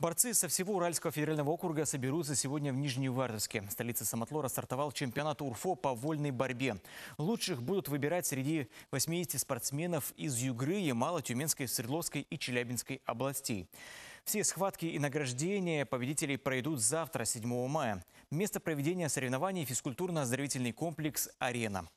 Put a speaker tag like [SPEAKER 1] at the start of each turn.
[SPEAKER 1] Борцы со всего Уральского федерального округа соберутся сегодня в Нижневартовске. В столице Самотлора стартовал чемпионат УРФО по вольной борьбе. Лучших будут выбирать среди 80 спортсменов из Югры, Ямала, Тюменской, Свердловской и Челябинской областей. Все схватки и награждения победителей пройдут завтра, 7 мая. Место проведения соревнований – физкультурно-оздоровительный комплекс «Арена».